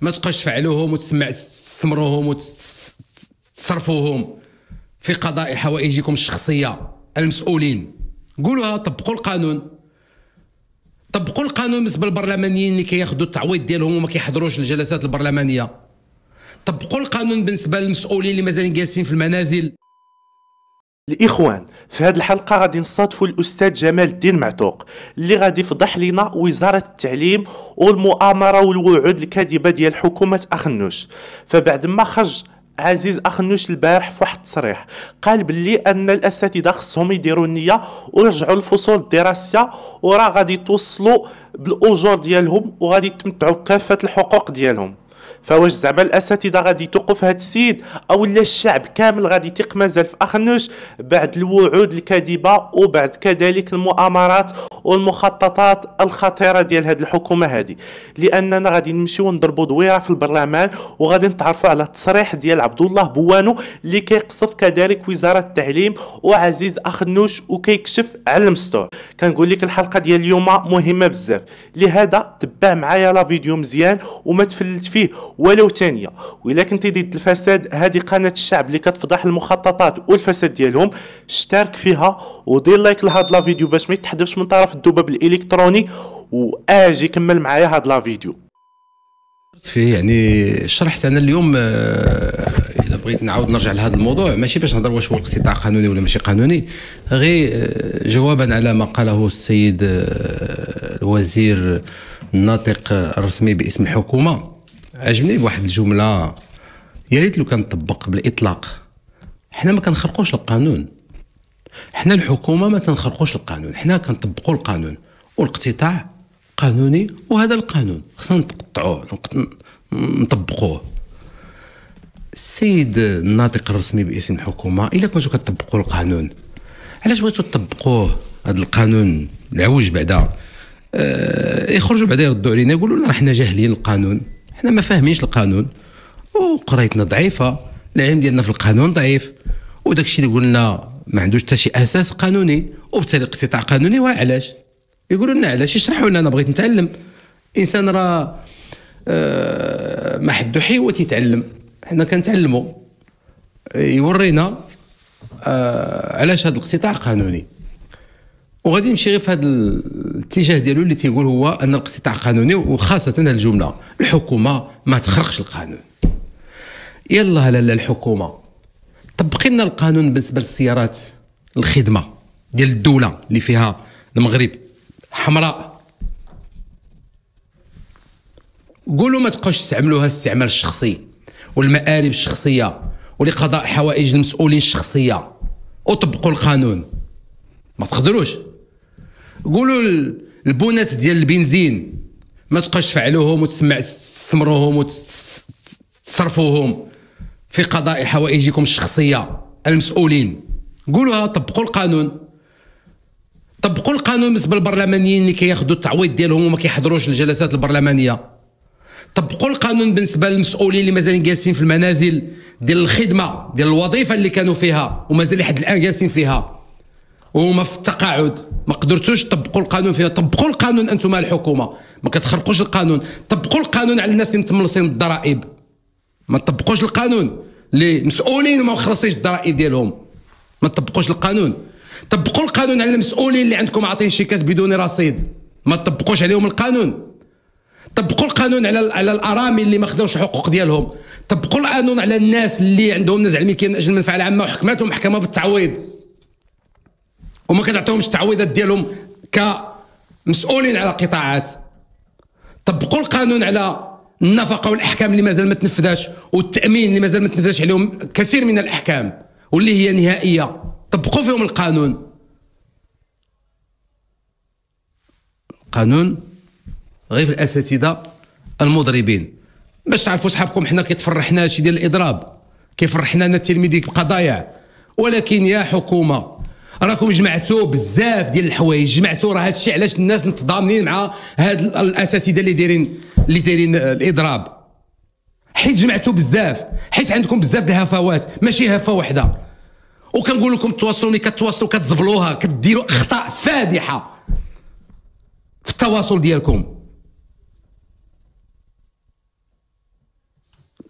ما تبقاش تفعلوهم وتسمع تستمروهم وتصرفوهم في قضاء حوائجكم الشخصيه المسؤولين قولوها طبقوا القانون طبقوا القانون بالنسبه للبرلمانيين اللي كياخذوا التعويض ديالهم وما كيحضروش الجلسات البرلمانيه طبقوا القانون بالنسبه للمسؤولين اللي مازالين جالسين في المنازل الاخوان في هذه الحلقه غادي نستضيفوا الاستاذ جمال الدين معتوق اللي غادي يفضح لنا وزاره التعليم والمؤامره والوعود الكاذبه ديال حكومه اخنوش فبعد ما خرج عزيز اخنوش البارح في واحد التصريح قال باللي ان الاساتذه خصهم يديروا النيه ويرجعوا للفصول الدراسيه وراه غادي توصلوا بالاجور ديالهم وغادي يتمتعوا بكافه الحقوق ديالهم فواش زعما الاساتذه غادي توقف هاد السيد او لا الشعب كامل غادي تيق مازال في اخنوش بعد الوعود الكاذبه وبعد كذلك المؤامرات والمخططات الخطيره ديال هاد الحكومه هادي لاننا غادي نمشيو نضربوا دويره في البرلمان وغادي نتعرفوا على التصريح ديال عبد الله بوانو اللي كيقصف كذلك وزاره التعليم وعزيز اخنوش وكيكشف على المستور كنقول لك الحلقه ديال اليوم مهمه بزاف لهذا تبع معايا لا فيديو مزيان وما تفلت فيه ولو ثانيه والا كنتي ضد الفساد هذه قناه الشعب اللي كتفضح المخططات والفساد ديالهم اشترك فيها ودير لايك لهاد لا فيديو باش ما يتحدفش من طرف الدباب الالكتروني واجي كمل معايا هاد لا فيديو فيه يعني شرحت انا اليوم آه، الا بغيت نعاود نرجع لهذا الموضوع ماشي باش نهضر واش هو الاقتطاع قانوني ولا ماشي قانوني غير آه، جوابا على ما قاله السيد آه، الوزير الناطق الرسمي باسم الحكومه عجبني بواحد الجمله يا ريت لو كان طبق بالاطلاق حنا ما كنخرقوش القانون حنا الحكومه ما تنخرقوش القانون حنا كنطبقوا القانون والاقتطاع قانوني وهذا القانون خصنا نقطعوه نطبقوه السيد الناطق الرسمي باسم الحكومه الا كنتو كتطبقوا القانون علاش بغيتو تطبقوه هذا القانون العوج بعدا اه يخرجوا بعدا يردوا علينا يقولوا لنا حنا جاهلين القانون حنا ما فاهمينش القانون وقرايتنا ضعيفه العلم ديالنا في القانون ضعيف وداك الشيء اللي قلنا ما عندوش حتى شي اساس قانوني وبالتالي قطاع قانوني وعلاش يقولوا لنا علاش يشرحوا لنا انا بغيت نتعلم انسان راه أه ما حدو حيوة يتعلم حنا كنتعلموا يورينا أه علاش هذا الاقتطاع قانوني وغادي يمشي غير في هذا الاتجاه ديالو اللي تيقول هو ان الاقتطاع قانوني وخاصه هذه الجمله الحكومه ما تخرقش القانون يلا لا الحكومه طبقي لنا القانون بالنسبه للسيارات الخدمه ديال الدوله اللي فيها المغرب حمراء قولوا ما تبقاوش تستعملوها الاستعمال الشخصي والمآرب الشخصيه ولقضاء حوائج المسؤولين الشخصيه وطبقوا القانون ما تقدروش قولوا البونات ديال البنزين ما تبقاش تفعلوهم وتسمع تستمروهم وتصرفوهم في قضاء حوائجكم الشخصيه المسؤولين قولوها طبقوا القانون طبقوا القانون بالنسبه للبرلمانيين اللي كياخذوا التعويض ديالهم وما كيحضروش الجلسات البرلمانيه طبقوا القانون بالنسبه للمسؤولين اللي مازالين جالسين في المنازل ديال الخدمه ديال الوظيفه اللي كانوا فيها ومازال لحد الان جالسين فيها وهما في التقاعد ما قدرتوش تطبقوا القانون فيها طبقوا القانون انتم الحكومه ما كتخرقوش القانون طبقوا القانون على الناس اللي متملصين الضرائب ما تطبقوش القانون اللي مسؤولين وما مخلصيش الضرائب ديالهم ما تطبقوش القانون طبقوا القانون على المسؤولين اللي عندكم عاطين شيكات بدون رصيد ما تطبقوش عليهم القانون طبقوا القانون على على الارامل اللي ما خداوش الحقوق ديالهم طبقوا القانون على الناس اللي عندهم نزع الملكيه من اجل المنفعه العامه وحكمتهم محكمه بالتعويض وما كتعطيهمش التعويضات ديالهم كمسؤولين على قطاعات طبقوا القانون على النفقه والاحكام اللي مازال ما تنفذاش والتامين اللي مازال ما تنفذاش عليهم كثير من الاحكام واللي هي نهائيه طبقوا فيهم القانون القانون غير في الاساتذه المضربين باش تعرفوا صحابكم حنا كيتفرحنا شي ديال الاضراب كيفرحنا انا التلميذ يبقى ضايع ولكن يا حكومه راكم جمعتوا بزاف ديال الحوايج جمعتوا راه هادشي علاش الناس متضامنين مع هاد الاساتذه اللي دايرين اللي دايرين الاضراب حيت جمعتوا بزاف حيت عندكم بزاف ديال الهفوات ماشي هفه وحده وكنقول لكم تواصلوا ملي كتواصلوا كتزبلوها كديروا اخطاء فادحه في التواصل ديالكم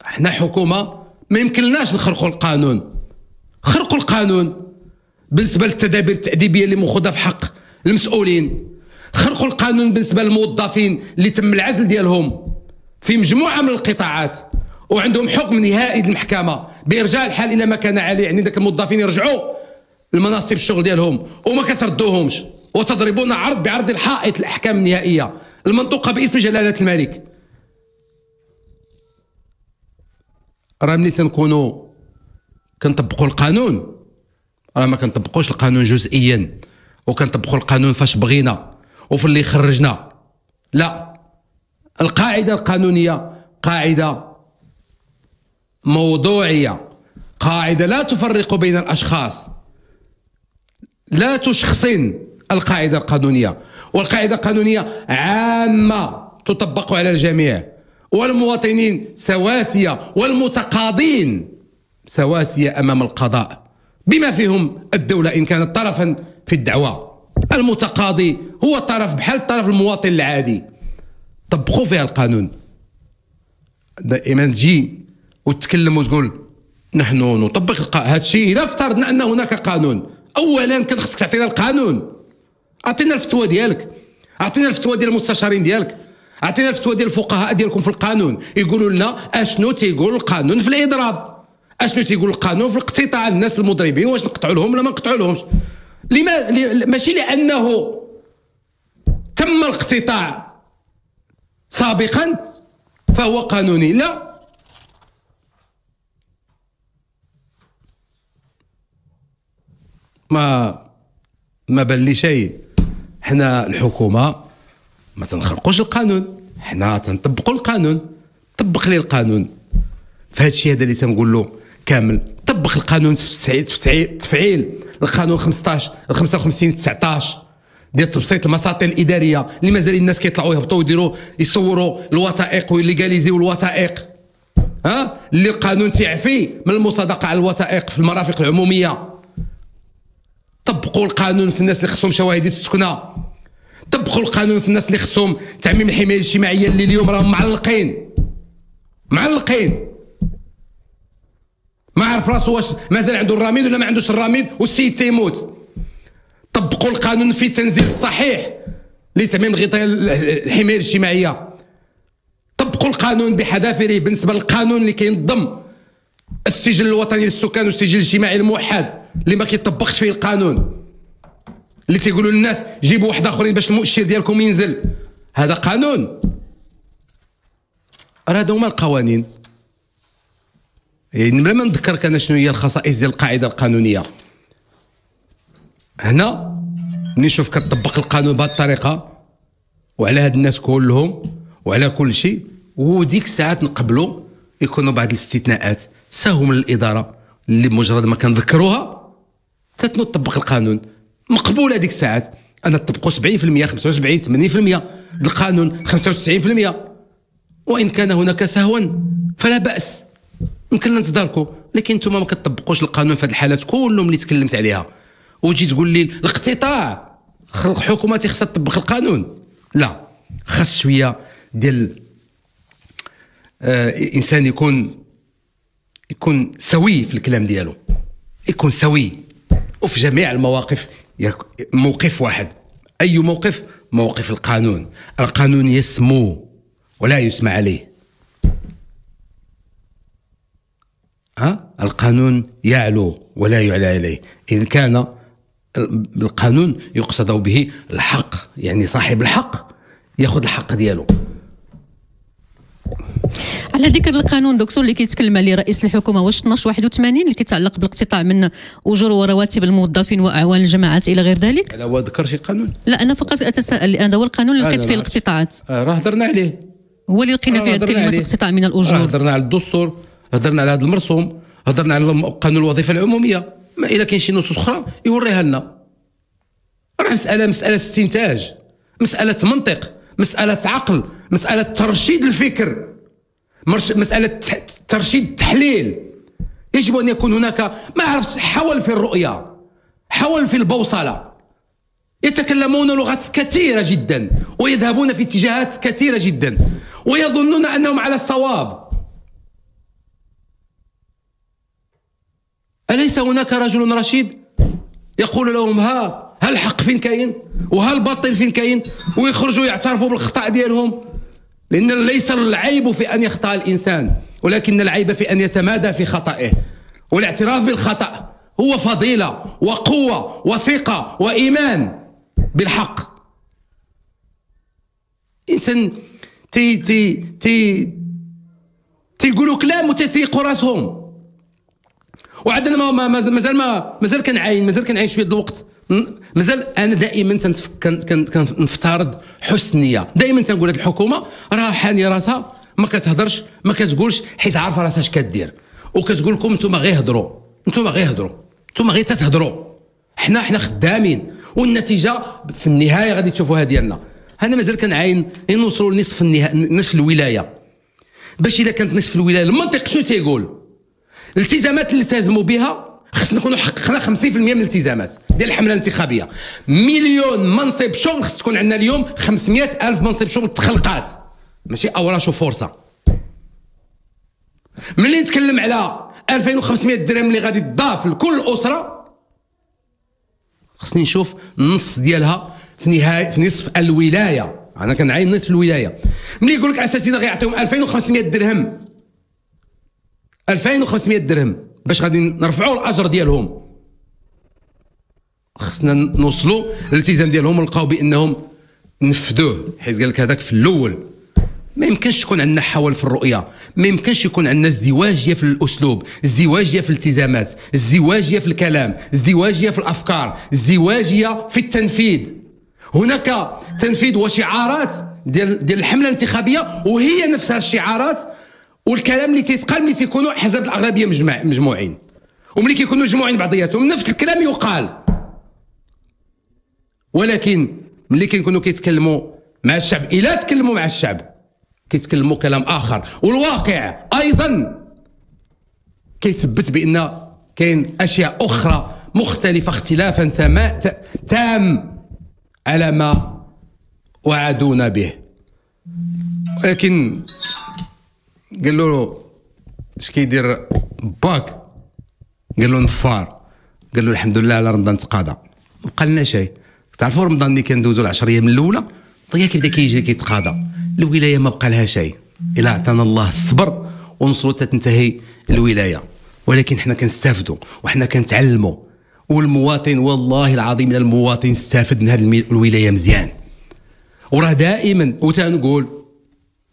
حنا حكومه ما يمكنناش نخرقوا القانون خرقوا القانون بالنسبه للتدابير التاديبيه اللي مخوضه في حق المسؤولين خرقوا القانون بالنسبه للموظفين اللي تم العزل ديالهم في مجموعه من القطاعات وعندهم حكم نهائي للمحكمه بارجاع الحال الى ما كان عليه يعني ذاك الموظفين يرجعوا لمناصب الشغل ديالهم وما كتردوهمش وتضربون عرض بعرض الحائط الاحكام النهائيه المنطوقه باسم جلاله الملك راه ملي تنكونوا كنطبقوا القانون راه ما كنطبقوش القانون جزئيا وكنطبقوا القانون فاش بغينا وفي اللي خرجنا لا القاعده القانونيه قاعده موضوعيه قاعده لا تفرق بين الاشخاص لا تشخصن القاعده القانونيه والقاعده القانونيه عامه تطبق على الجميع والمواطنين سواسيه والمتقاضين سواسيه امام القضاء بما فيهم الدولة إن كانت طرفا في الدعوة المتقاضي هو طرف بحال طرف المواطن العادي طبقوا فيها القانون دائما تجي وتتكلم وتقول نحن نطبق هذا الشيء الا افترضنا ان هناك قانون اولا كان خصك تعطينا القانون اعطينا الفتوى ديالك اعطينا الفتوى ديال المستشارين ديالك اعطينا الفتوى ديال الفقهاء ديالكم في القانون يقولوا لنا اشنو تيقول القانون في الاضراب اشنو تيقول القانون في الاقتطاع الناس المضربين واش نقطعوا لهم ولا ما نقطعوا لهمش لما ماشي لانه تم الاقتطاع سابقا فهو قانوني لا ما ما بان لي شيء حنا الحكومه ما تنخرقوش القانون حنا تنطبقوا القانون طبق لي القانون فهاد الشيء هذا اللي تنقول له كامل طبق القانون في تفعيل القانون 15 55 19 ديال تبسيط المساطر الاداريه اللي مازال الناس كيطلعوا يهبطوا ويديروا يصوروا الوثائق ويليغاليزيو الوثائق ها اللي القانون تيعفي من المصادقه على الوثائق في المرافق العموميه طبقوا القانون في الناس اللي خصهم شواهد السكنه طبقوا القانون في الناس اللي خصهم تعميم الحمايه الاجتماعيه اللي اليوم راهم معلقين معلقين ما عرف راسو واش مازال عنده الرميد ولا ما عندوش الرميد والسيد تيموت طبقوا القانون في تنزيل الصحيح ليس من غطاء الحمايه الاجتماعيه طبقوا القانون بحذافيره بالنسبه للقانون اللي كينظم السجل الوطني للسكان والسجل الاجتماعي الموحد اللي ما كيطبقش فيه القانون اللي تيقولوا للناس جيبوا واحد اخرين باش المؤشر ديالكم ينزل هذا قانون راه هما القوانين يعني بلا ما نذكرك انا شنو هي الخصائص ديال القاعده القانونيه هنا ملي نشوف كتطبق القانون بهذه الطريقه وعلى هاد الناس كلهم وعلى كل شيء وديك الساعات نقبلوا يكونوا بعض الاستثناءات ساهم الاداره اللي مجرد ما كنذكروها تتنو تطبق القانون مقبوله ديك الساعات انا طبقوا 70% 75 80% القانون 95% وان كان هناك سهوا فلا باس يمكن نتداركو نتداركوا لكن انتم ما كتطبقوش القانون في هذه الحالات كلهم اللي تكلمت عليها وتجي تقول لي الاقتطاع خلق حكومات خصها تطبق القانون لا خاص شويه ديال آه انسان يكون يكون سوي في الكلام ديالو يكون سوي وفي جميع المواقف موقف واحد اي موقف موقف القانون القانون يسمو ولا يسمع عليه ها القانون يعلو ولا يعلى عليه إن كان بالقانون يقصد به الحق يعني صاحب الحق ياخذ الحق ديالو على ذكر القانون دكتور اللي كيتكلم عليه رئيس الحكومه واش 1281 اللي كيتعلق بالاقتطاع من اجور ورواتب الموظفين واعوان الجماعات الى غير ذلك لا هو ذكر شي قانون لا انا فقط اتساءل لان هو القانون اللي لقيت فيه الاقتطاعات آه، راه هضرنا عليه هو اللي لقينا آه، فيه كلمه الاقتطاع من الاجور آه، هضرنا على الدستور هضرنا على هذا المرسوم هضرنا على قانون الوظيفه العموميه ما الا كاين شي نصوص اخرى يوريها لنا راه مساله مساله استنتاج مساله منطق مساله عقل مساله ترشيد الفكر مساله ترشيد التحليل يجب ان يكون هناك ما عرفتش حول في الرؤيه حول في البوصله يتكلمون لغات كثيره جدا ويذهبون في اتجاهات كثيره جدا ويظنون انهم على الصواب أليس هناك رجل رشيد يقول لهم ها هل الحق فين كاين وها الباطل فين كاين ويخرجوا يعترفوا بالخطأ ديالهم لأن ليس العيب في أن يخطأ الإنسان ولكن العيب في أن يتمادى في خطئه والاعتراف بالخطأ هو فضيلة وقوة وثقة وإيمان بالحق إنسان تي تي تي تيقولوا كلام وتيقوا راسهم وعندنا ما ما مازال ما مازال كنعاين مازال كنعاين شويه الوقت مازال انا دائما كنفترض حسن النيه دائما تنقول هذه الحكومه راه حاني راسها ما كتهضرش ما كتقولش حيت عارفه راسها اش كدير وكتقول لكم نتوما غير هضروا نتوما غير هضروا نتوما غير تتهضروا حنا حنا خدامين والنتيجه في النهايه غادي تشوفوها ديالنا انا مازال كنعاين نوصلوا لنصف النهايه نصف الولايه باش الا كانت نصف الولايه المنطق شنو تيقول الالتزامات اللي التزموا بها خصنا نكونوا حققنا 50% من الالتزامات ديال الحمله الانتخابيه مليون منصب شغل خص تكون عندنا اليوم 500 الف منصب شغل تخلقات ماشي اوراش وفرصه ملي نتكلم على 2500 درهم اللي غادي تضاف لكل اسره خصني نشوف النص ديالها في نهايه في نصف الولايه انا كنعاين نصف الولايه ملي يقول لك اساسي غيعطيهم 2500 درهم 2500 درهم باش غادي نرفعوا الاجر ديالهم خصنا نوصلوا الالتزام ديالهم ونلقاو بانهم نفذوه حيت قال لك هذاك في الاول ما يمكنش تكون عندنا حول في الرؤيه ما يمكنش يكون عندنا ازدواجيه في الاسلوب ازدواجيه في الالتزامات ازدواجيه في الكلام ازدواجيه في الافكار ازدواجيه في التنفيذ هناك تنفيذ وشعارات ديال ديال الحمله الانتخابيه وهي نفسها الشعارات والكلام اللي تيتقال ملي تيكونوا احزاب الاغلبيه مجمع مجموعين وملي كيكونوا مجموعين بعضياتهم نفس الكلام يقال ولكن ملي كيكونوا كيتكلموا مع الشعب الا تكلموا مع الشعب كيتكلموا كلام اخر والواقع ايضا كيثبت بان كاين اشياء اخرى مختلفه اختلافا تام على ما وعدونا به ولكن قال له اش كيدير باك قال له نفار قال له الحمد لله على رمضان تقاضى ما بقى لنا شيء تعرفوا رمضان اللي كندوزو 10 ايام الاولى طيا كيبدا كيجي كيتقاضى الولايه ما بقى لها شيء الا عطانا الله الصبر ونصلوا تنتهي الولايه ولكن حنا كنستافدوا وحنا كنتعلموا والمواطن والله العظيم المواطن استافد من هذه الولايه مزيان وراه دائما وتنقول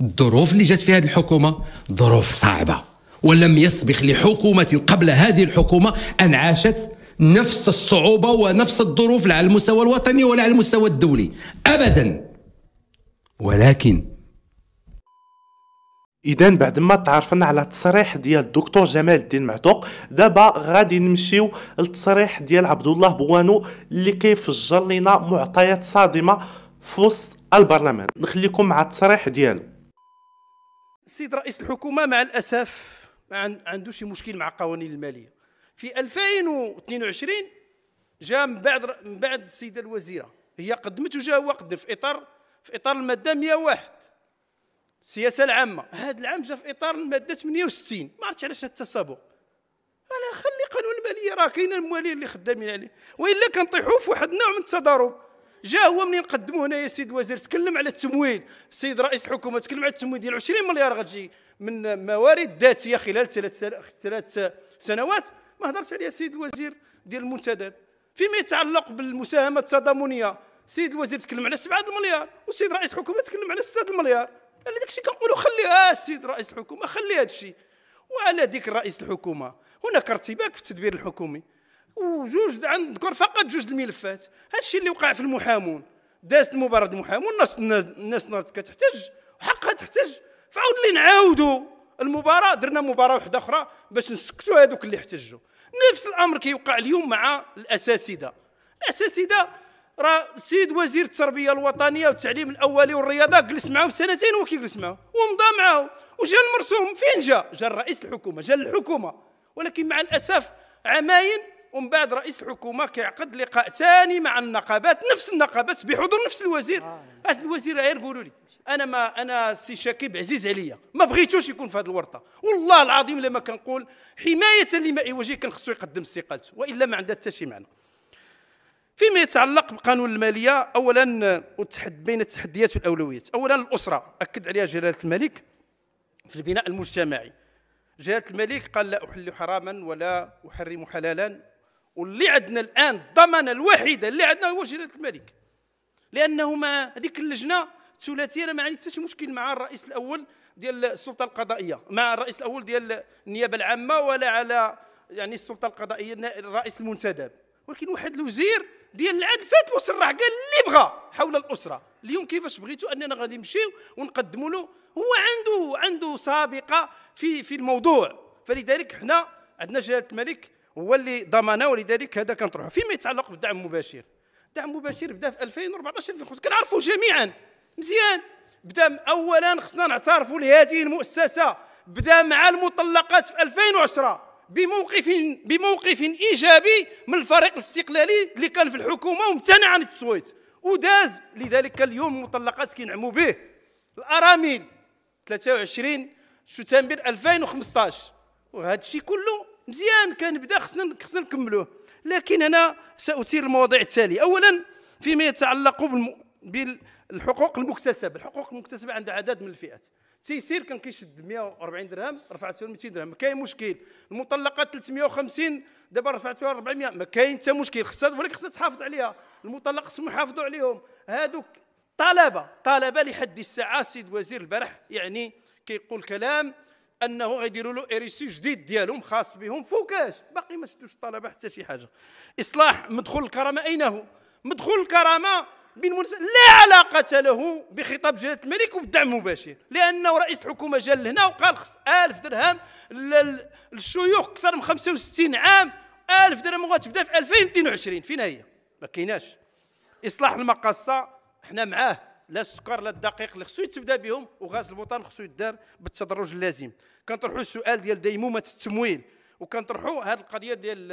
الظروف اللي جات في هذه الحكومه ظروف صعبه ولم يسبق لحكومه قبل هذه الحكومه ان عاشت نفس الصعوبه ونفس الظروف لا على المستوى الوطني ولا على المستوى الدولي ابدا ولكن اذا بعد ما تعرفنا على التصريح ديال الدكتور جمال الدين معتوق دابا غادي نمشيو للتصريح ديال عبد الله بوانو اللي كيفجر لنا معطيات صادمه في وسط البرلمان نخليكم مع التصريح ديالو السيد رئيس الحكومه مع الاسف ما عنده شي مشكل مع قوانين الماليه في 2022 جاء من بعد من بعد السيده الوزيره هي قدمت وجا هو قدم في اطار في اطار الماده 101 السياسه العامه هذا العام جا في اطار الماده 68 ما عرفتش علاش التسابق انا خلي قانون الماليه راه كاين الموالين اللي خدامين عليه والا كنطيحوا في واحد النوع من التضارب جا هو منين نقدموا هنايا السيد الوزير تكلم على التمويل السيد رئيس الحكومه تكلم على التمويل ديال 20 مليار غتجي من موارد ذاتيه خلال ثلاث ثلاث سنوات ما هضرش عليها السيد الوزير ديال المنتدى فيما يتعلق بالمساهمه التضامنيه السيد الوزير تكلم على 7 مليار والسيد رئيس الحكومه تكلم على 6 مليار على داك الشيء كنقولوا خليها السيد آه رئيس الحكومه خلي هذا الشيء وعلى ديك رئيس الحكومه هناك ارتباك في التدبير الحكومي وجوج ذكر فقط جوج الملفات هذا الشيء اللي وقع في المحامون دازت مباراه المحامون الناس الناس نارت كتحتج وحقها تحتج فعاود اللي نعاودوا المباراه درنا مباراه واحده اخرى باش نسكتوا هذوك اللي احتجوا نفس الامر كيوقع اليوم مع الاساتذه الاساتذه راه السيد وزير التربيه الوطنيه والتعليم الاولي والرياضه جلس معاهم سنتين هو كيجلس معاهم ومضى معاهم وجا المرسوم فين جا؟ جا رئيس الحكومه جا الحكومه ولكن مع الاسف عماين ومن بعد رئيس الحكومه كيعقد لقاء ثاني مع النقابات نفس النقابات بحضور نفس الوزير هذا آه. الوزير غير قولوا لي انا ما انا السي شاكيب عزيز عليا ما بغيتوش يكون في هذه الورطه والله العظيم لما كنقول حمايه لما يواجه كان خصو يقدم استقالته والا ما عندها حتى شي معنى فيما يتعلق بقانون الماليه اولا والتحد بين التحديات والاولويات اولا الاسره اكد عليها جلاله الملك في البناء المجتمعي جلاله الملك قال لا احل حراما ولا احرم حلالا واللي عندنا الان الضمانه الوحيده اللي عندنا هو جلاله الملك لانه ما هذيك اللجنه الثلاثيه انا ما عندي حتى شي مشكل مع الرئيس الاول ديال السلطه القضائيه مع الرئيس الاول ديال النيابه العامه ولا على يعني السلطه القضائيه الرئيس المنتدب ولكن واحد الوزير ديال العدل فات وصرح قال اللي بغى حول الاسره اليوم كيفاش بغيتوا اننا غادي نمشيو ونقدموا له هو عنده عنده سابقه في في الموضوع فلذلك حنا عندنا جلاله الملك هو اللي ضمنه ولذلك هذا كنطرحه فيما يتعلق بالدعم المباشر الدعم المباشر بدا في 2014 2015 كنعرفوا جميعا مزيان بدا اولا خصنا نعترفوا لهذه المؤسسه بدا مع المطلقات في 2010 بموقف بموقف ايجابي من الفريق الاستقلالي اللي كان في الحكومه وامتنع عن التصويت وداز لذلك اليوم المطلقات كينعموا به الارامل 23 شتنبر 2015 وهذا الشيء كله مزيان كنبدا خصنا خصنا نكملوه لكن انا ساثير المواضيع التاليه اولا فيما يتعلق بالحقوق المكتسبه الحقوق المكتسبه عند عدد من الفئات تيسير كان كيشد 140 درهم رفعته ل 200 درهم ما كاين مشكل المطلقات 350 دابا رفعتوها 400 ما كاين حتى مشكل خصها ولكن خصها تحافظ عليها المطلق خصهم يحافظوا عليهم هادوك طلبه طلبه لحد الساعه السيد وزير البارح يعني كيقول كلام انه غيديروا له اريسي جديد ديالهم خاص بهم فوكاش باقي ما شدوش الطلبه حتى شي حاجه اصلاح مدخول الكرامه اين هو مدخول الكرامه بين لا علاقة له بخطاب جلالة الملك وبالدعم المباشر لأنه رئيس الحكومة جا لهنا وقال خص 1000 درهم للشيوخ أكثر من 65 عام 1000 درهم وغتبدا في 2022 فين هي؟ ما كايناش إصلاح المقاصة حنا معاه لا السكر لا الدقيق اللي خصو يتبدا بهم وغاز البوطان خصو يدار بالتدرج اللازم كنطرحوا السؤال ديال ديمومه التمويل وكنطرحوا هذه القضيه ديال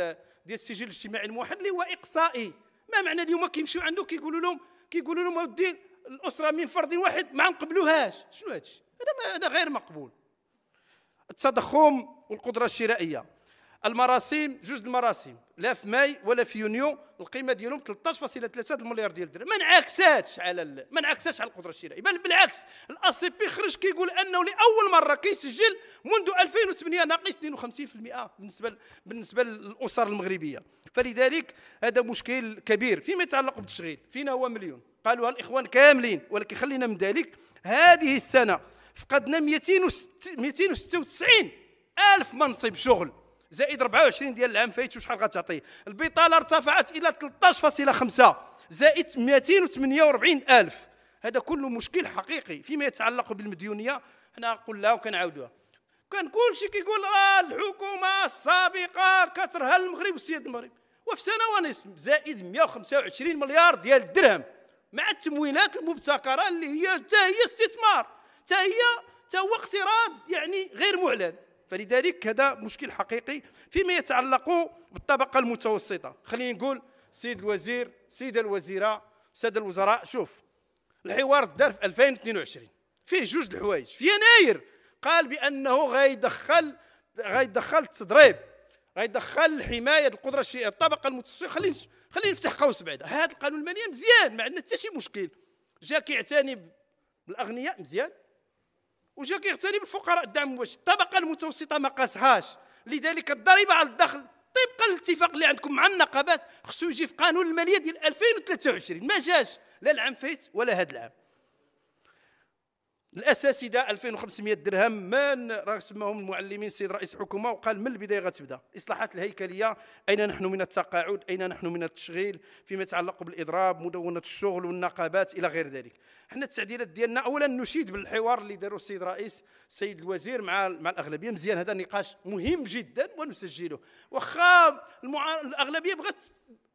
ديال السجل الاجتماعي الموحد اللي هو اقصائي ما معنى اليوم كيمشيو عنده كيقولوا لهم كيقولوا لهم اودي الاسره من فرد واحد ما نقبلوهاش شنو هادشي هذا هذا غير مقبول التضخم والقدره الشرائيه المراسيم جوج المراسيم لا في ماي ولا في يونيو القيمه ديالهم 13.3 مليار ديال الدرهم ما انعكساتش على ما انعكساتش على القدره الشرائيه بل بالعكس الاسي بي خرج كيقول انه لاول مره كيسجل منذ 2008 ناقص 52% بالنسبه بالنسبه للاسر المغربيه فلذلك هذا مشكل كبير فيما يتعلق بالتشغيل فينا هو مليون قالوها الاخوان كاملين ولكن خلينا من ذلك هذه السنه فقدنا 296 الف منصب شغل زائد 24 ديال العام فايت شحال غتعطي البطاله ارتفعت الى 13.5 زائد 248 الف هذا كله مشكل حقيقي فيما يتعلق بالمديونيه حنا قلناها وكنعاودوها كان كل شيء كيقول آه الحكومه السابقه كثرها المغرب والسيد المغرب وفي سنه ونصف زائد 125 مليار ديال الدرهم مع التمويلات المبتكره اللي هي حتى هي استثمار حتى هي حتى هو اقتراض يعني غير معلن فلذلك هذا مشكل حقيقي فيما يتعلق بالطبقه المتوسطه خلينا نقول سيد الوزير سيده الوزيره ساده الوزراء شوف الحوار دار في 2022 فيه جوج الحوايج في يناير قال بانه غيدخل غيدخل التضريب غيدخل حمايه القدره الشيء الطبقه المتوسطه خلينا خلينا نفتح قوس بعدا هذا القانون الماليه مزيان ما عندنا حتى شي مشكل جا كيعتني بالاغنياء مزيان وجا كيغتني بالفقراء الدعم واش الطبقه المتوسطه ما قاسهاش لذلك الضريبه على الدخل طبقا الاتفاق اللي عندكم مع النقابات خصو يجي في قانون الماليه ديال 2023 ما جاش لا العام فايت ولا هذا العام الاساتذه 2500 درهم من راه سماهم المعلمين السيد رئيس الحكومه وقال من البدايه غتبدا الاصلاحات الهيكليه اين نحن من التقاعد اين نحن من التشغيل فيما يتعلق بالاضراب مدونه الشغل والنقابات الى غير ذلك حنا التعديلات ديالنا اولا نشيد بالحوار اللي داروا السيد رئيس السيد الوزير مع مع الاغلبيه مزيان هذا نقاش مهم جدا ونسجله واخا المعار... الاغلبيه بغات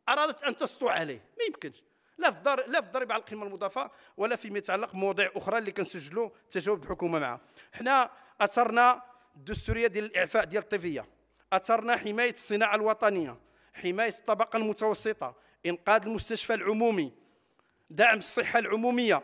ارادت ان تسطو عليه ما يمكنش لا في الضريبه لا في الضريبه على القيمه المضافه ولا فيما يتعلق بمواضيع اخرى اللي كنسجلوا تجاوب الحكومه معها حنا اثرنا الدستوريه ديال الاعفاء ديال الطفيه اثرنا حمايه الصناعه الوطنيه حمايه الطبقه المتوسطه انقاذ المستشفى العمومي دعم الصحه العموميه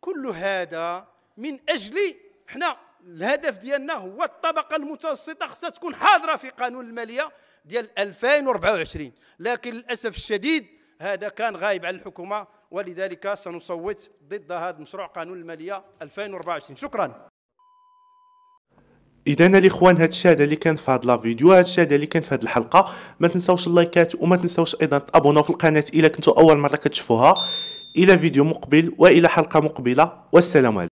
كل هذا من اجل حنا الهدف ديالنا هو الطبقه المتوسطه خصها تكون حاضره في قانون الماليه ديال 2024 لكن للاسف الشديد هذا كان غايب عن الحكومة ولذلك سنصوت ضد هذا مشروع قانون المالية 2024 شكرا اذا الاخوان هذا الشيء اللي كان في هذا الفيديو هذا الشيء اللي كان في هذه الحلقه ما تنساوش اللايكات وما تنساوش ايضا تابوناو في القناه الا كنتوا اول مره كتشوفوها الى فيديو مقبل والى حلقه مقبله والسلام عليكم